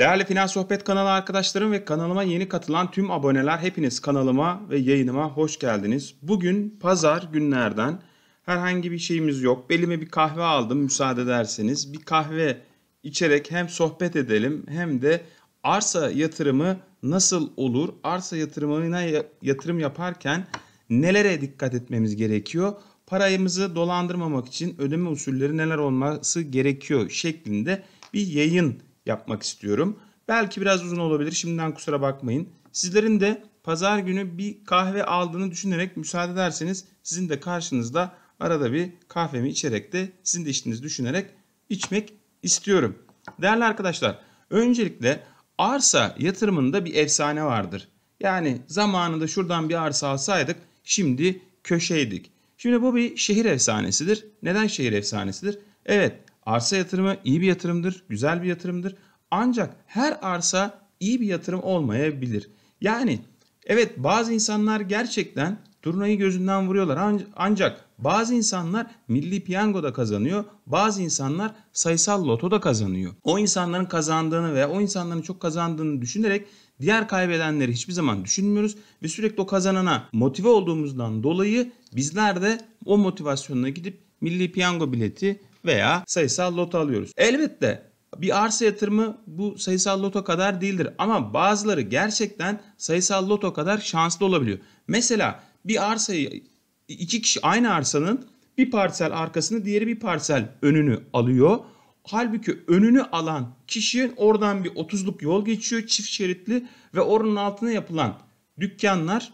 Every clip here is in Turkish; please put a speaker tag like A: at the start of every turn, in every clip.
A: Değerli Finans Sohbet kanalı arkadaşlarım ve kanalıma yeni katılan tüm aboneler hepiniz kanalıma ve yayınıma hoş geldiniz. Bugün pazar günlerden herhangi bir şeyimiz yok. Belime bir kahve aldım müsaade ederseniz. Bir kahve içerek hem sohbet edelim hem de arsa yatırımı nasıl olur? Arsa yatırımına yatırım yaparken nelere dikkat etmemiz gerekiyor? Parayımızı dolandırmamak için ödeme usulleri neler olması gerekiyor şeklinde bir yayın yapmak istiyorum. Belki biraz uzun olabilir. Şimdiden kusura bakmayın. Sizlerin de pazar günü bir kahve aldığını düşünerek müsaade ederseniz sizin de karşınızda arada bir kahvemi içerek de sizin de işinizi düşünerek içmek istiyorum. Değerli arkadaşlar, öncelikle arsa yatırımında bir efsane vardır. Yani zamanında şuradan bir arsa alsaydık şimdi köşeydik. Şimdi bu bir şehir efsanesidir. Neden şehir efsanesidir? Evet, Arsa yatırımı iyi bir yatırımdır, güzel bir yatırımdır. Ancak her arsa iyi bir yatırım olmayabilir. Yani evet bazı insanlar gerçekten turnayı gözünden vuruyorlar. Ancak bazı insanlar milli piyangoda kazanıyor. Bazı insanlar sayısal lotoda kazanıyor. O insanların kazandığını veya o insanların çok kazandığını düşünerek diğer kaybedenleri hiçbir zaman düşünmüyoruz. Ve sürekli o kazanana motive olduğumuzdan dolayı bizler de o motivasyonuna gidip milli piyango bileti veya sayısal loto alıyoruz. Elbette bir arsa yatırımı bu sayısal loto kadar değildir ama bazıları gerçekten sayısal loto kadar şanslı olabiliyor. Mesela bir arsayı iki kişi aynı arsanın bir parsel arkasını diğeri bir parsel önünü alıyor. Halbuki önünü alan kişinin oradan bir 30'luk yol geçiyor çift şeritli ve oranın altına yapılan dükkanlar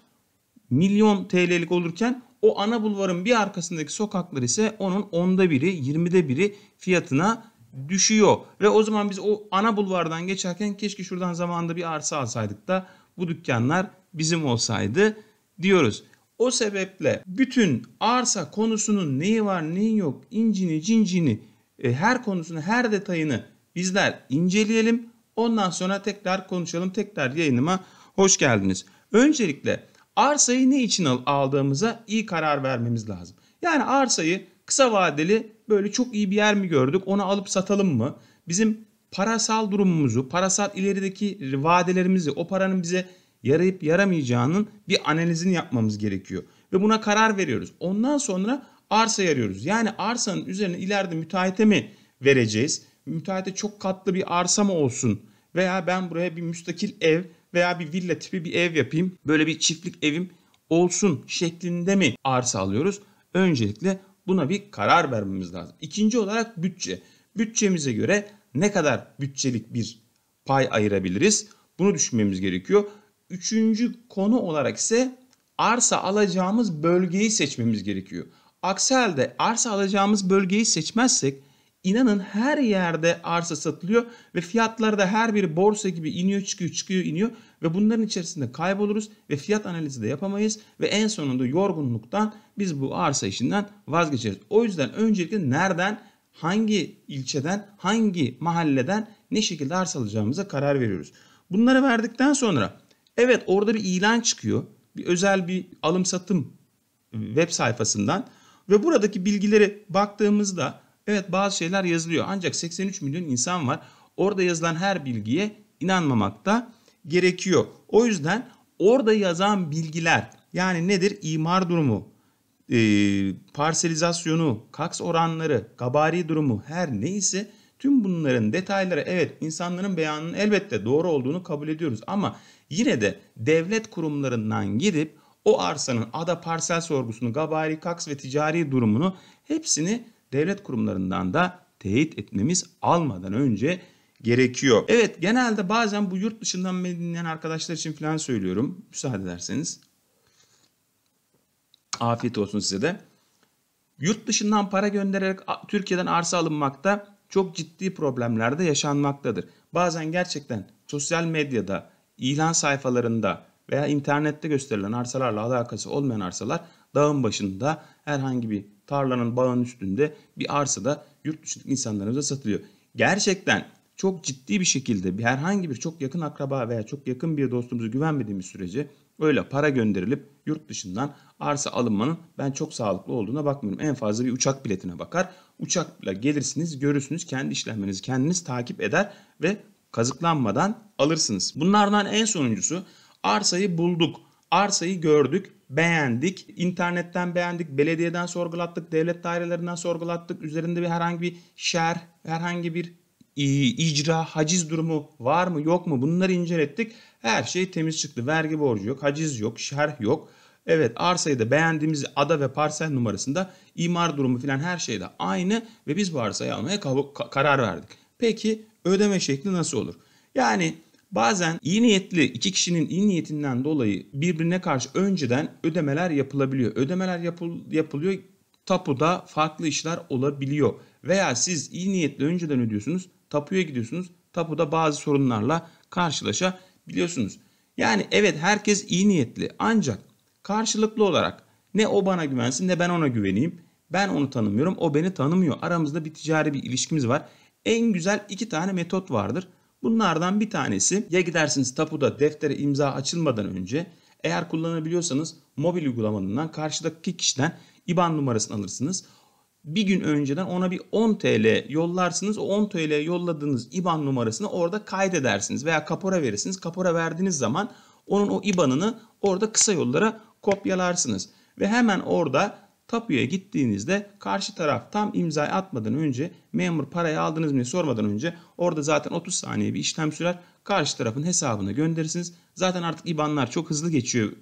A: milyon TL'lik olurken o ana bulvarın bir arkasındaki sokaklar ise onun onda biri, yirmide biri fiyatına düşüyor. Ve o zaman biz o ana bulvardan geçerken keşke şuradan zamanında bir arsa alsaydık da bu dükkanlar bizim olsaydı diyoruz. O sebeple bütün arsa konusunun neyi var neyi yok incini cincini e, her konusunu her detayını bizler inceleyelim. Ondan sonra tekrar konuşalım tekrar yayınıma hoş geldiniz. Öncelikle arsayı ne için aldığımıza iyi karar vermemiz lazım. Yani arsayı kısa vadeli böyle çok iyi bir yer mi gördük onu alıp satalım mı? Bizim parasal durumumuzu, parasal ilerideki vadelerimizi, o paranın bize yarayıp yaramayacağının bir analizini yapmamız gerekiyor. Ve buna karar veriyoruz. Ondan sonra arsa arıyoruz. Yani arsanın üzerine ileride müteahhite mi vereceğiz? Müteahhite çok katlı bir arsa mı olsun? Veya ben buraya bir müstakil ev veya bir villa tipi bir ev yapayım. Böyle bir çiftlik evim olsun şeklinde mi arsa alıyoruz? Öncelikle buna bir karar vermemiz lazım. İkinci olarak bütçe. Bütçemize göre ne kadar bütçelik bir pay ayırabiliriz? Bunu düşünmemiz gerekiyor. Üçüncü konu olarak ise arsa alacağımız bölgeyi seçmemiz gerekiyor. Aksi halde arsa alacağımız bölgeyi seçmezsek İnanın her yerde arsa satılıyor ve fiyatları da her bir borsa gibi iniyor çıkıyor çıkıyor iniyor ve bunların içerisinde kayboluruz ve fiyat analizi de yapamayız ve en sonunda yorgunluktan biz bu arsa işinden vazgeçeriz. O yüzden öncelikle nereden, hangi ilçeden, hangi mahalleden ne şekilde arsa alacağımıza karar veriyoruz. Bunları verdikten sonra evet orada bir ilan çıkıyor. Bir özel bir alım satım web sayfasından ve buradaki bilgileri baktığımızda Evet bazı şeyler yazılıyor ancak 83 milyon insan var. Orada yazılan her bilgiye inanmamak da gerekiyor. O yüzden orada yazan bilgiler yani nedir? İmar durumu, e, parselizasyonu, kaks oranları, gabari durumu her neyse tüm bunların detayları evet insanların beyanının elbette doğru olduğunu kabul ediyoruz ama yine de devlet kurumlarından gidip o arsanın ada parsel sorgusunu, gabari, kaks ve ticari durumunu hepsini devlet kurumlarından da teyit etmemiz almadan önce gerekiyor. Evet genelde bazen bu yurt dışından beni dinleyen arkadaşlar için falan söylüyorum. Müsaade ederseniz. Afiyet olsun size de. Yurt dışından para göndererek Türkiye'den arsa alınmakta çok ciddi problemlerde yaşanmaktadır. Bazen gerçekten sosyal medyada, ilan sayfalarında veya internette gösterilen arsalarla alakası olmayan arsalar dağın başında herhangi bir tarlanın bağın üstünde bir arsada yurt dışındaki insanlarımıza satılıyor. Gerçekten çok ciddi bir şekilde bir herhangi bir çok yakın akraba veya çok yakın bir dostumuza güvenmediğimiz sürece öyle para gönderilip yurt dışından arsa alınmanın ben çok sağlıklı olduğuna bakmıyorum. En fazla bir uçak biletine bakar. Uçakla gelirsiniz, görürsünüz, kendi işlemlerinizi kendiniz takip eder ve kazıklanmadan alırsınız. Bunlardan en sonuncusu arsayı bulduk, arsayı gördük, beğendik. İnternetten beğendik, belediyeden sorgulattık, devlet dairelerinden sorgulattık. Üzerinde bir herhangi bir şer, herhangi bir icra, haciz durumu var mı yok mu bunları incelettik. Her şey temiz çıktı. Vergi borcu yok, haciz yok, şerh yok. Evet arsayı da beğendiğimiz ada ve parsel numarasında imar durumu filan her şey de aynı ve biz bu arsayı almaya karar verdik. Peki ödeme şekli nasıl olur? Yani Bazen iyi niyetli iki kişinin iyi niyetinden dolayı birbirine karşı önceden ödemeler yapılabiliyor. Ödemeler yapıl yapılıyor. Tapuda farklı işler olabiliyor. Veya siz iyi niyetle önceden ödüyorsunuz. Tapuya gidiyorsunuz. Tapuda bazı sorunlarla karşılaşabiliyorsunuz. Yani evet herkes iyi niyetli ancak karşılıklı olarak ne o bana güvensin ne ben ona güveneyim. Ben onu tanımıyorum, o beni tanımıyor. Aramızda bir ticari bir ilişkimiz var. En güzel iki tane metot vardır. Bunlardan bir tanesi ya gidersiniz tapuda deftere imza açılmadan önce eğer kullanabiliyorsanız mobil uygulamanından karşıdaki kişiden IBAN numarasını alırsınız. Bir gün önceden ona bir 10 TL yollarsınız. O 10 TL yolladığınız IBAN numarasını orada kaydedersiniz veya kapora verirsiniz. Kapora verdiğiniz zaman onun o IBAN'ını orada kısa yollara kopyalarsınız. Ve hemen orada Tapuya gittiğinizde karşı taraf tam imzayı atmadan önce memur parayı aldınız mı sormadan önce orada zaten 30 saniye bir işlem sürer. Karşı tarafın hesabına gönderirsiniz. Zaten artık IBAN'lar çok hızlı geçiyor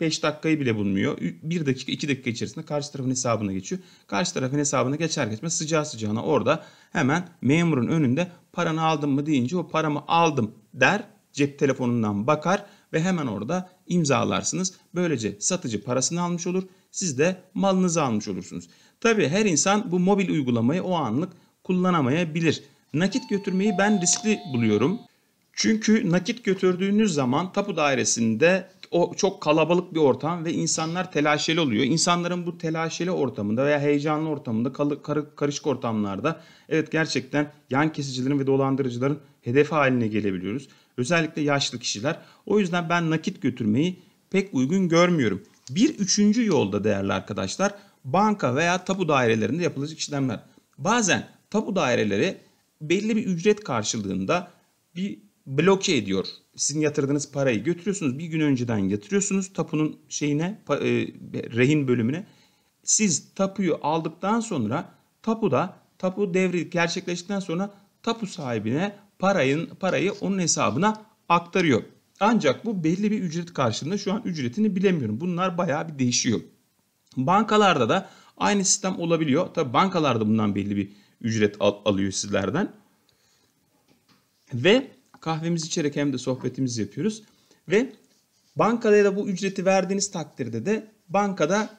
A: 5 dakikayı bile bulmuyor. 1 dakika 2 dakika içerisinde karşı tarafın hesabına geçiyor. Karşı tarafın hesabına geçer geçmez sıcağı sıcağına orada hemen memurun önünde paranı aldın mı deyince o paramı aldım der. Cep telefonundan bakar ve hemen orada imzalarsınız. Böylece satıcı parasını almış olur. Siz de malınızı almış olursunuz. Tabii her insan bu mobil uygulamayı o anlık kullanamayabilir. Nakit götürmeyi ben riskli buluyorum. Çünkü nakit götürdüğünüz zaman tapu dairesinde o çok kalabalık bir ortam ve insanlar telaşeli oluyor. İnsanların bu telaşeli ortamında veya heyecanlı ortamında, karışık ortamlarda evet gerçekten yan kesicilerin ve dolandırıcıların hedefi haline gelebiliyoruz. Özellikle yaşlı kişiler. O yüzden ben nakit götürmeyi pek uygun görmüyorum. Bir üçüncü yolda değerli arkadaşlar banka veya tapu dairelerinde yapılacak işlemler. Bazen tapu daireleri belli bir ücret karşılığında bir bloke ediyor. Sizin yatırdığınız parayı götürüyorsunuz bir gün önceden yatırıyorsunuz tapunun şeyine e, rehin bölümüne. Siz tapuyu aldıktan sonra tapuda tapu devri gerçekleştikten sonra tapu sahibine parayın parayı onun hesabına aktarıyor. Ancak bu belli bir ücret karşılığında şu an ücretini bilemiyorum. Bunlar bayağı bir değişiyor. Bankalarda da aynı sistem olabiliyor. Tabi bankalarda bundan belli bir ücret al- alıyor sizlerden. Ve kahvemizi içerek hem de sohbetimizi yapıyoruz. Ve bankaya da bu ücreti verdiğiniz takdirde de bankada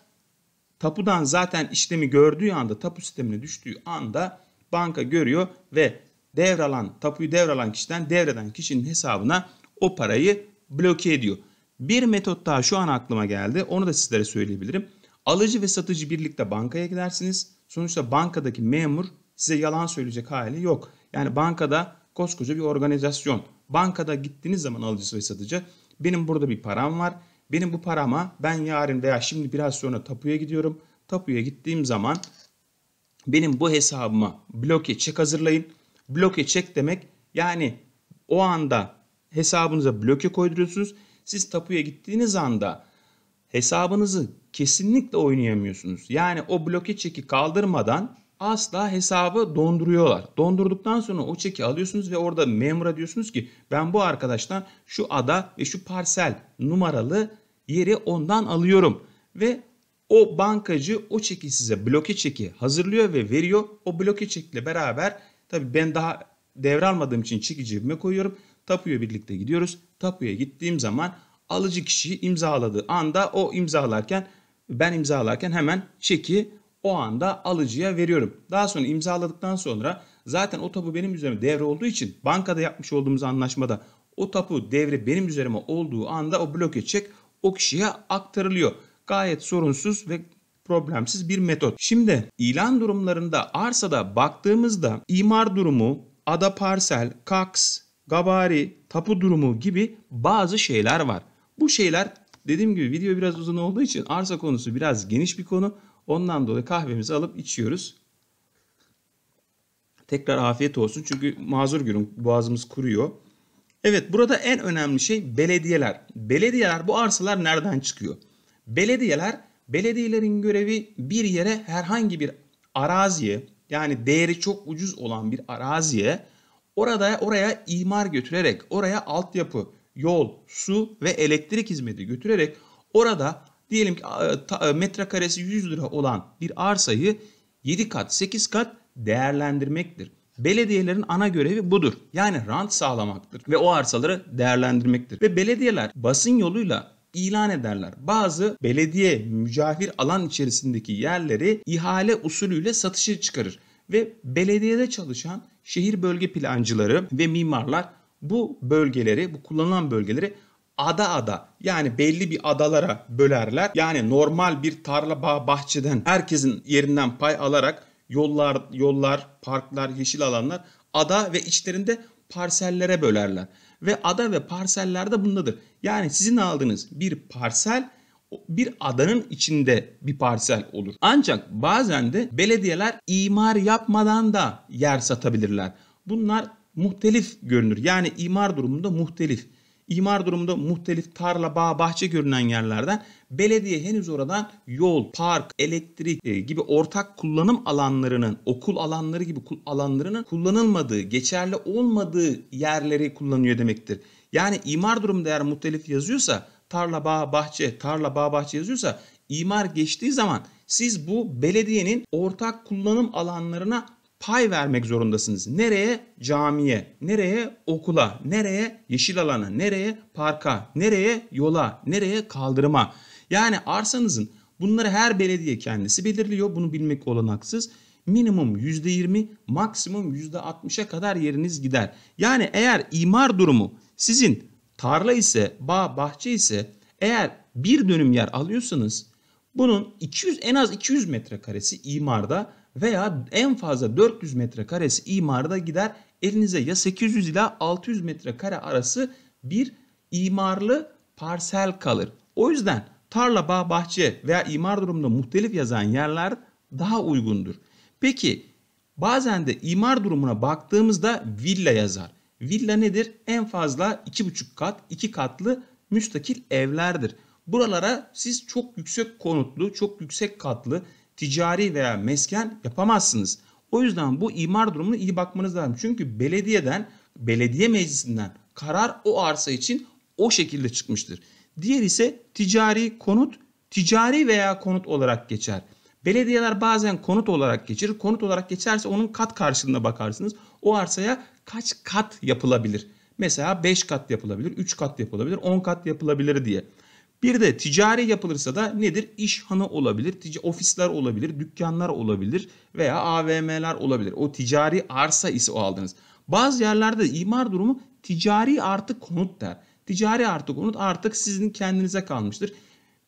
A: tapudan zaten işlemi gördüğü anda tapu sistemine düştüğü anda banka görüyor ve devralan tapuyu devralan kişiden devreden kişinin hesabına o parayı bloke ediyor. Bir metot daha şu an aklıma geldi. Onu da sizlere söyleyebilirim. Alıcı ve satıcı birlikte bankaya gidersiniz. Sonuçta bankadaki memur size yalan söyleyecek hali yok. Yani bankada koskoca bir organizasyon. Bankada gittiğiniz zaman alıcısı ve satıcı benim burada bir param var. Benim bu parama ben yarın veya şimdi biraz sonra tapuya gidiyorum. Tapuya gittiğim zaman benim bu hesabıma bloke çek hazırlayın. Bloke çek demek yani o anda hesabınıza bloke koyduruyorsunuz. Siz tapuya gittiğiniz anda hesabınızı kesinlikle oynayamıyorsunuz. Yani o bloke çeki kaldırmadan asla hesabı donduruyorlar. Dondurduktan sonra o çeki alıyorsunuz ve orada memura diyorsunuz ki ben bu arkadaştan şu ada ve şu parsel numaralı yeri ondan alıyorum. Ve o bankacı o çeki size bloke çeki hazırlıyor ve veriyor. O bloke çekle beraber tabii ben daha devralmadığım için çeki cebime koyuyorum. Tapuya birlikte gidiyoruz. Tapuya gittiğim zaman alıcı kişi imzaladığı anda o imzalarken ben imzalarken hemen çeki o anda alıcıya veriyorum. Daha sonra imzaladıktan sonra zaten o tapu benim üzerime devre olduğu için bankada yapmış olduğumuz anlaşmada o tapu devre benim üzerime olduğu anda o bloke çek o kişiye aktarılıyor. Gayet sorunsuz ve problemsiz bir metot. Şimdi ilan durumlarında arsada baktığımızda imar durumu, ada parsel, kaks, gabari, tapu durumu gibi bazı şeyler var. Bu şeyler dediğim gibi video biraz uzun olduğu için arsa konusu biraz geniş bir konu. Ondan dolayı kahvemizi alıp içiyoruz. Tekrar afiyet olsun çünkü mazur görün boğazımız kuruyor. Evet burada en önemli şey belediyeler. Belediyeler bu arsalar nereden çıkıyor? Belediyeler belediyelerin görevi bir yere herhangi bir araziye yani değeri çok ucuz olan bir araziye Orada oraya imar götürerek, oraya altyapı, yol, su ve elektrik hizmeti götürerek orada diyelim ki e, metrekaresi 100 lira olan bir arsayı 7 kat, 8 kat değerlendirmektir. Belediyelerin ana görevi budur. Yani rant sağlamaktır ve o arsaları değerlendirmektir. Ve belediyeler basın yoluyla ilan ederler. Bazı belediye mücavir alan içerisindeki yerleri ihale usulüyle satışa çıkarır ve belediyede çalışan şehir bölge plancıları ve mimarlar bu bölgeleri, bu kullanılan bölgeleri ada ada yani belli bir adalara bölerler. Yani normal bir tarla bağ bahçeden herkesin yerinden pay alarak yollar, yollar, parklar, yeşil alanlar ada ve içlerinde parsellere bölerler. Ve ada ve parsellerde bundadır. Yani sizin aldığınız bir parsel bir adanın içinde bir parsel olur. Ancak bazen de belediyeler imar yapmadan da yer satabilirler. Bunlar muhtelif görünür. Yani imar durumunda muhtelif. İmar durumunda muhtelif tarla, bağ, bahçe görünen yerlerden belediye henüz oradan yol, park, elektrik e, gibi ortak kullanım alanlarının, okul alanları gibi alanlarının kullanılmadığı, geçerli olmadığı yerleri kullanıyor demektir. Yani imar durumunda eğer muhtelif yazıyorsa tarla bağ bahçe, tarla bağ bahçe yazıyorsa imar geçtiği zaman siz bu belediyenin ortak kullanım alanlarına pay vermek zorundasınız. Nereye? Camiye, nereye? Okula, nereye? Yeşil alana, nereye? Parka, nereye? Yola, nereye? Kaldırıma. Yani arsanızın bunları her belediye kendisi belirliyor. Bunu bilmek olanaksız minimum %20 maksimum %60'a kadar yeriniz gider. Yani eğer imar durumu sizin tarla ise, bağ, bahçe ise eğer bir dönüm yer alıyorsanız bunun 200 en az 200 metrekaresi imarda veya en fazla 400 metrekaresi imarda gider. Elinize ya 800 ila 600 metrekare arası bir imarlı parsel kalır. O yüzden tarla, bağ, bahçe veya imar durumunda muhtelif yazan yerler daha uygundur. Peki bazen de imar durumuna baktığımızda villa yazar. Villa nedir? En fazla 2,5 kat, 2 katlı müstakil evlerdir. Buralara siz çok yüksek konutlu, çok yüksek katlı ticari veya mesken yapamazsınız. O yüzden bu imar durumunu iyi bakmanız lazım. Çünkü belediyeden, belediye meclisinden karar o arsa için o şekilde çıkmıştır. Diğer ise ticari konut, ticari veya konut olarak geçer. Belediyeler bazen konut olarak geçirir. Konut olarak geçerse onun kat karşılığına bakarsınız. O arsaya kaç kat yapılabilir? Mesela 5 kat yapılabilir, 3 kat yapılabilir, 10 kat yapılabilir diye. Bir de ticari yapılırsa da nedir? İşhanı olabilir, ofisler olabilir, dükkanlar olabilir veya AVM'ler olabilir. O ticari arsa ise o aldınız. Bazı yerlerde imar durumu ticari artı konut der. Ticari artı konut artık sizin kendinize kalmıştır.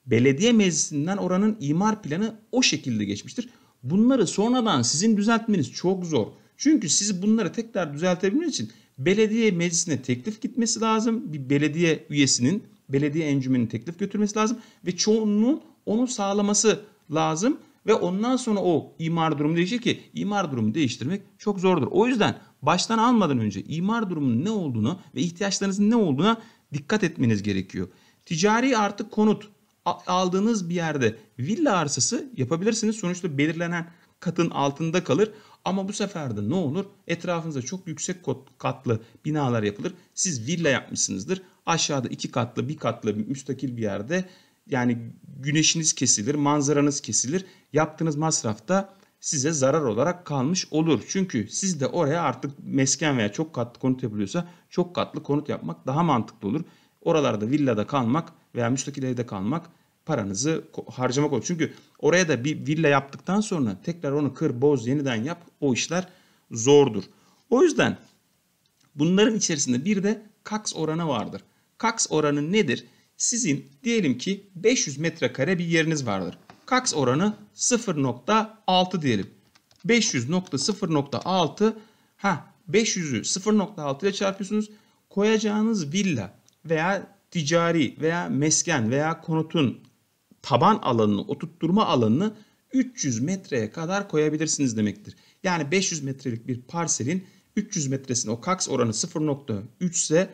A: Belediye meclisinden oranın imar planı o şekilde geçmiştir. Bunları sonradan sizin düzeltmeniz çok zor. Çünkü siz bunları tekrar düzeltebilmek için belediye meclisine teklif gitmesi lazım. Bir belediye üyesinin, belediye encümenin teklif götürmesi lazım ve çoğunluğun onu sağlaması lazım ve ondan sonra o imar durumu değişir ki imar durumu değiştirmek çok zordur. O yüzden baştan almadan önce imar durumunun ne olduğunu ve ihtiyaçlarınızın ne olduğuna dikkat etmeniz gerekiyor. Ticari artık konut aldığınız bir yerde villa arsası yapabilirsiniz. Sonuçta belirlenen katın altında kalır. Ama bu sefer de ne olur? Etrafınıza çok yüksek katlı binalar yapılır. Siz villa yapmışsınızdır. Aşağıda iki katlı, bir katlı müstakil bir yerde yani güneşiniz kesilir, manzaranız kesilir. Yaptığınız masraf da size zarar olarak kalmış olur. Çünkü siz de oraya artık mesken veya çok katlı konut yapılıyorsa çok katlı konut yapmak daha mantıklı olur. Oralarda villada kalmak veya müstakil evde kalmak paranızı harcamak olur. Çünkü oraya da bir villa yaptıktan sonra tekrar onu kır, boz, yeniden yap. O işler zordur. O yüzden bunların içerisinde bir de kaks oranı vardır. Kaks oranı nedir? Sizin diyelim ki 500 metrekare bir yeriniz vardır. Kaks oranı 0.6 diyelim. 500.0.6 ha 500'ü 0.6 ile çarpıyorsunuz. Koyacağınız villa veya ticari veya mesken veya konutun taban alanını, oturtturma alanını 300 metreye kadar koyabilirsiniz demektir. Yani 500 metrelik bir parselin 300 metresini o kaks oranı 0.3 ise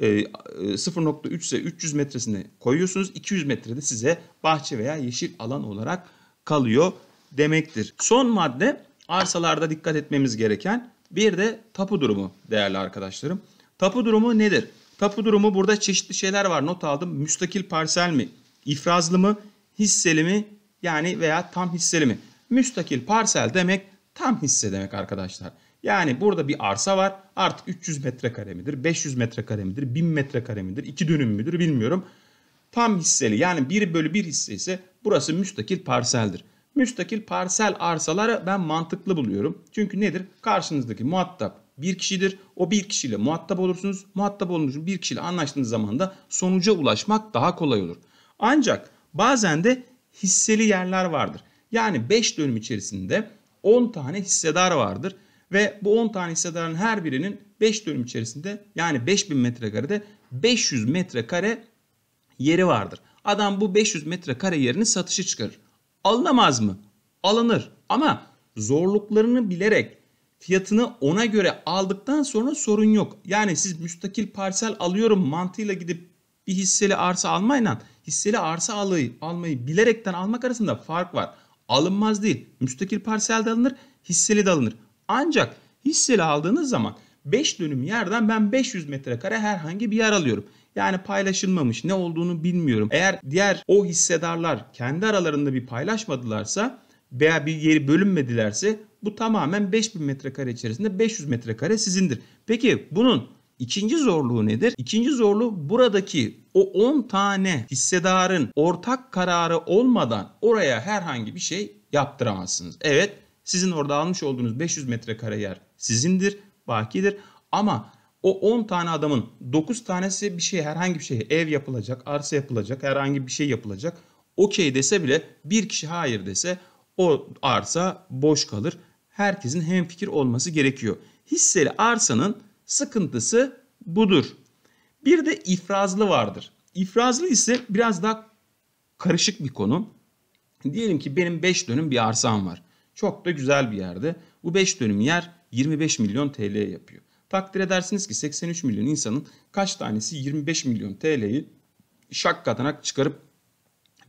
A: 0.3 e, e, ise 300 metresini koyuyorsunuz. 200 metrede size bahçe veya yeşil alan olarak kalıyor demektir. Son madde arsalarda dikkat etmemiz gereken bir de tapu durumu değerli arkadaşlarım. Tapu durumu nedir? Tapu durumu burada çeşitli şeyler var. Not aldım. Müstakil parsel mi? ifrazlı mı, hisseli mi yani veya tam hisseli mi? Müstakil parsel demek tam hisse demek arkadaşlar. Yani burada bir arsa var artık 300 metrekare midir, 500 metrekare midir, 1000 metrekare midir, 2 dönüm müdür bilmiyorum. Tam hisseli yani 1 bölü 1 hisse ise burası müstakil parseldir. Müstakil parsel arsaları ben mantıklı buluyorum. Çünkü nedir? Karşınızdaki muhatap bir kişidir. O bir kişiyle muhatap olursunuz. Muhatap olmuş bir kişiyle anlaştığınız zaman da sonuca ulaşmak daha kolay olur. Ancak bazen de hisseli yerler vardır. Yani 5 dönüm içerisinde 10 tane hissedar vardır ve bu 10 tane hissedarın her birinin 5 dönüm içerisinde yani 5000 metrekarede 500 metrekare yeri vardır. Adam bu 500 metrekare yerini satışa çıkarır. Alınamaz mı? Alınır ama zorluklarını bilerek fiyatını ona göre aldıktan sonra sorun yok. Yani siz müstakil parsel alıyorum mantığıyla gidip bir hisseli arsa almayla hisseli arsa alayı, almayı bilerekten almak arasında fark var. Alınmaz değil. Müstakil parsel de alınır, hisseli de alınır. Ancak hisseli aldığınız zaman 5 dönüm yerden ben 500 metrekare herhangi bir yer alıyorum. Yani paylaşılmamış ne olduğunu bilmiyorum. Eğer diğer o hissedarlar kendi aralarında bir paylaşmadılarsa veya bir yeri bölünmedilerse bu tamamen 5000 metrekare içerisinde 500 metrekare sizindir. Peki bunun ikinci zorluğu nedir? İkinci zorluğu buradaki o 10 tane hissedarın ortak kararı olmadan oraya herhangi bir şey yaptıramazsınız. Evet sizin orada almış olduğunuz 500 metrekare yer sizindir, bakidir ama o 10 tane adamın 9 tanesi bir şey herhangi bir şey ev yapılacak, arsa yapılacak, herhangi bir şey yapılacak. Okey dese bile bir kişi hayır dese o arsa boş kalır. Herkesin hemfikir olması gerekiyor. Hisseli arsanın sıkıntısı budur. Bir de ifrazlı vardır. İfrazlı ise biraz daha karışık bir konu. Diyelim ki benim 5 dönüm bir arsam var. Çok da güzel bir yerde. Bu 5 dönüm yer 25 milyon TL yapıyor. Takdir edersiniz ki 83 milyon insanın kaç tanesi 25 milyon TL'yi şak katanak çıkarıp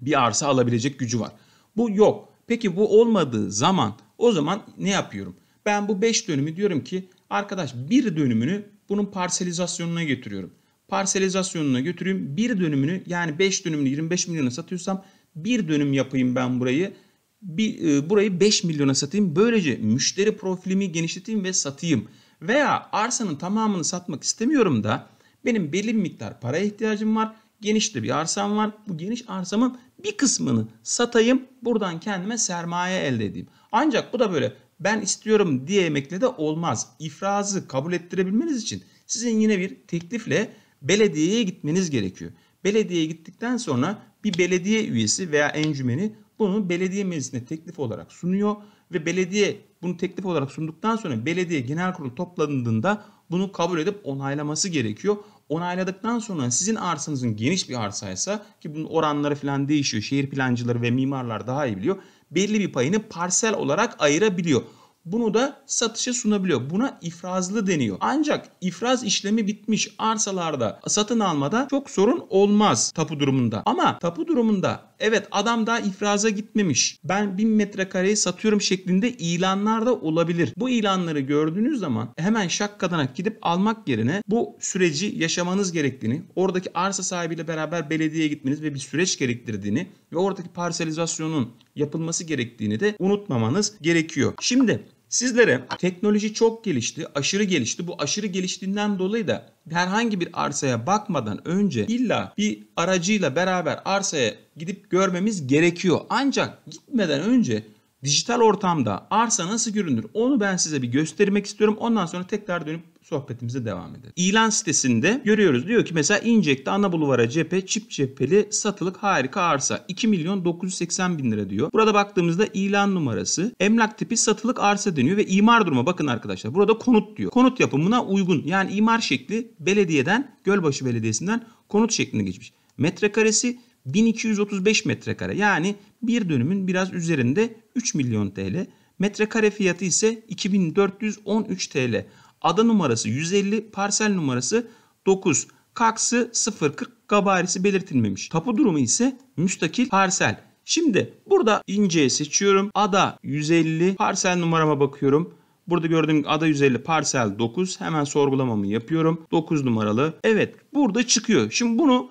A: bir arsa alabilecek gücü var. Bu yok. Peki bu olmadığı zaman o zaman ne yapıyorum? Ben bu 5 dönümü diyorum ki arkadaş bir dönümünü bunun parselizasyonuna getiriyorum parselizasyonuna götüreyim. Bir dönümünü yani 5 dönümünü 25 milyona satıyorsam bir dönüm yapayım ben burayı. Bir, e, burayı 5 milyona satayım. Böylece müşteri profilimi genişleteyim ve satayım. Veya arsanın tamamını satmak istemiyorum da benim belli bir miktar paraya ihtiyacım var. Geniş bir arsam var. Bu geniş arsamın bir kısmını satayım. Buradan kendime sermaye elde edeyim. Ancak bu da böyle ben istiyorum diye emekle de olmaz. İfrazı kabul ettirebilmeniz için sizin yine bir teklifle belediyeye gitmeniz gerekiyor. Belediyeye gittikten sonra bir belediye üyesi veya encümeni bunu belediye meclisine teklif olarak sunuyor ve belediye bunu teklif olarak sunduktan sonra belediye genel kurulu toplandığında bunu kabul edip onaylaması gerekiyor. Onayladıktan sonra sizin arsanızın geniş bir arsaysa ki bunun oranları falan değişiyor. Şehir plancıları ve mimarlar daha iyi biliyor. Belli bir payını parsel olarak ayırabiliyor. Bunu da satışa sunabiliyor. Buna ifrazlı deniyor. Ancak ifraz işlemi bitmiş arsalarda satın almada çok sorun olmaz tapu durumunda. Ama tapu durumunda evet adam daha ifraza gitmemiş. Ben 1000 metrekareyi satıyorum şeklinde ilanlar da olabilir. Bu ilanları gördüğünüz zaman hemen şakkadanak gidip almak yerine bu süreci yaşamanız gerektiğini, oradaki arsa sahibiyle beraber belediyeye gitmeniz ve bir süreç gerektirdiğini ve oradaki parselizasyonun yapılması gerektiğini de unutmamanız gerekiyor. Şimdi Sizlere teknoloji çok gelişti, aşırı gelişti. Bu aşırı geliştiğinden dolayı da herhangi bir arsaya bakmadan önce illa bir aracıyla beraber arsaya gidip görmemiz gerekiyor. Ancak gitmeden önce dijital ortamda arsa nasıl görünür onu ben size bir göstermek istiyorum. Ondan sonra tekrar dönüp sohbetimize devam edelim. İlan sitesinde görüyoruz diyor ki mesela İncek'te ana buluvara cephe çip cepheli satılık harika arsa 2 milyon 980 bin lira diyor. Burada baktığımızda ilan numarası emlak tipi satılık arsa deniyor ve imar duruma bakın arkadaşlar burada konut diyor. Konut yapımına uygun yani imar şekli belediyeden Gölbaşı Belediyesi'nden konut şeklinde geçmiş. Metrekaresi 1235 metrekare yani bir dönümün biraz üzerinde 3 milyon TL. Metrekare fiyatı ise 2413 TL. Ada numarası 150, parsel numarası 9. Kaksı 040, gabarisi belirtilmemiş. Tapu durumu ise müstakil parsel. Şimdi burada ince seçiyorum. Ada 150, parsel numarama bakıyorum. Burada gördüğüm ada 150 parsel 9. Hemen sorgulamamı yapıyorum. 9 numaralı. Evet burada çıkıyor. Şimdi bunu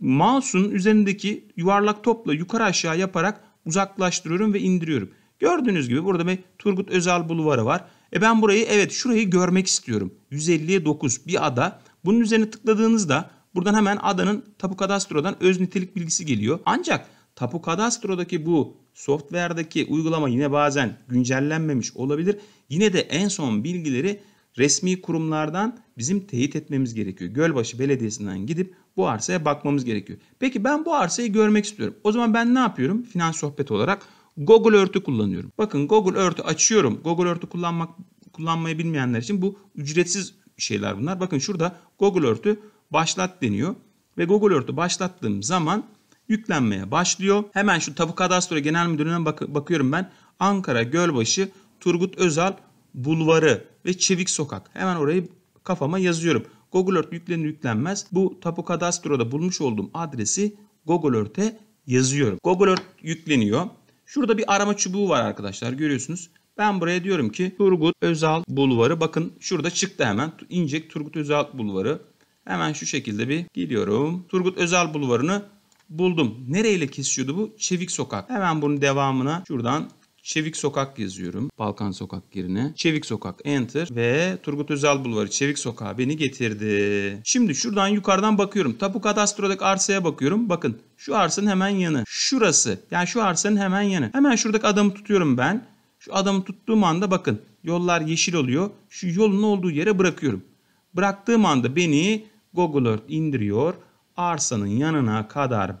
A: Mouse'un üzerindeki yuvarlak topla yukarı aşağı yaparak uzaklaştırıyorum ve indiriyorum. Gördüğünüz gibi burada bir Turgut Özal Bulvarı var. E ben burayı evet şurayı görmek istiyorum. 150'ye 9 bir ada. Bunun üzerine tıkladığınızda buradan hemen adanın Tapu Kadastro'dan öz nitelik bilgisi geliyor. Ancak Tapu Kadastro'daki bu software'daki uygulama yine bazen güncellenmemiş olabilir. Yine de en son bilgileri resmi kurumlardan bizim teyit etmemiz gerekiyor. Gölbaşı Belediyesi'nden gidip bu arsaya bakmamız gerekiyor. Peki ben bu arsayı görmek istiyorum. O zaman ben ne yapıyorum? Finans sohbet olarak Google Earth'ü kullanıyorum. Bakın Google Earth'ü açıyorum. Google Earth'ü kullanmak kullanmayı bilmeyenler için bu ücretsiz şeyler bunlar. Bakın şurada Google Earth'ü başlat deniyor. Ve Google Earth'ü başlattığım zaman yüklenmeye başlıyor. Hemen şu Tapu Kadastro Genel Müdürlüğü'ne bak- bakıyorum ben. Ankara Gölbaşı Turgut Özal Bulvarı ve Çevik Sokak. Hemen orayı kafama yazıyorum. Google Earth yüklenir yüklenmez bu Tapu Kadastro'da bulmuş olduğum adresi Google Earth'e yazıyorum. Google Earth yükleniyor. Şurada bir arama çubuğu var arkadaşlar görüyorsunuz. Ben buraya diyorum ki Turgut Özal Bulvarı bakın şurada çıktı hemen. İncek Turgut Özal Bulvarı. Hemen şu şekilde bir gidiyorum. Turgut Özal Bulvarı'nı buldum. Nereyle kesiyordu bu? Çevik Sokak. Hemen bunun devamına şuradan Çevik Sokak yazıyorum. Balkan Sokak yerine. Çevik Sokak Enter ve Turgut Özal Bulvarı Çevik Sokağı beni getirdi. Şimdi şuradan yukarıdan bakıyorum. Tapu Kadastro'daki arsaya bakıyorum. Bakın şu arsanın hemen yanı. Şurası. Yani şu arsanın hemen yanı. Hemen şuradaki adamı tutuyorum ben. Şu adamı tuttuğum anda bakın yollar yeşil oluyor. Şu yolun olduğu yere bırakıyorum. Bıraktığım anda beni Google Earth indiriyor. Arsanın yanına kadar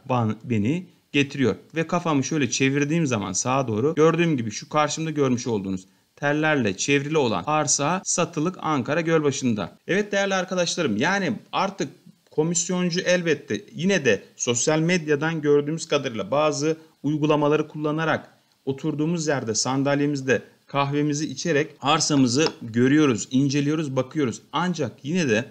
A: beni getiriyor. Ve kafamı şöyle çevirdiğim zaman sağa doğru gördüğüm gibi şu karşımda görmüş olduğunuz tellerle çevrili olan arsa satılık Ankara Gölbaşı'nda. Evet değerli arkadaşlarım yani artık komisyoncu elbette yine de sosyal medyadan gördüğümüz kadarıyla bazı uygulamaları kullanarak oturduğumuz yerde sandalyemizde kahvemizi içerek arsamızı görüyoruz, inceliyoruz, bakıyoruz. Ancak yine de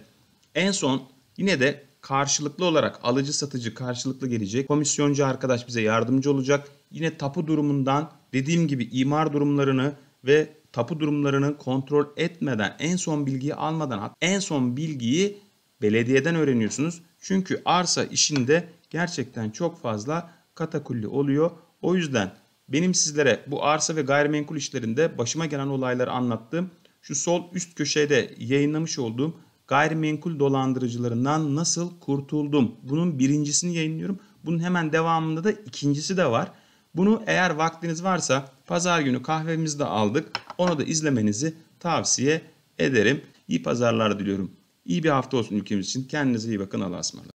A: en son yine de karşılıklı olarak alıcı satıcı karşılıklı gelecek. Komisyoncu arkadaş bize yardımcı olacak. Yine tapu durumundan dediğim gibi imar durumlarını ve tapu durumlarını kontrol etmeden, en son bilgiyi almadan, en son bilgiyi belediyeden öğreniyorsunuz. Çünkü arsa işinde gerçekten çok fazla katakulli oluyor. O yüzden benim sizlere bu arsa ve gayrimenkul işlerinde başıma gelen olayları anlattığım şu sol üst köşede yayınlamış olduğum gayrimenkul dolandırıcılarından nasıl kurtuldum? Bunun birincisini yayınlıyorum. Bunun hemen devamında da ikincisi de var. Bunu eğer vaktiniz varsa pazar günü kahvemizde aldık. Onu da izlemenizi tavsiye ederim. İyi pazarlar diliyorum. İyi bir hafta olsun ülkemiz için. Kendinize iyi bakın. Allah'a ısmarladık.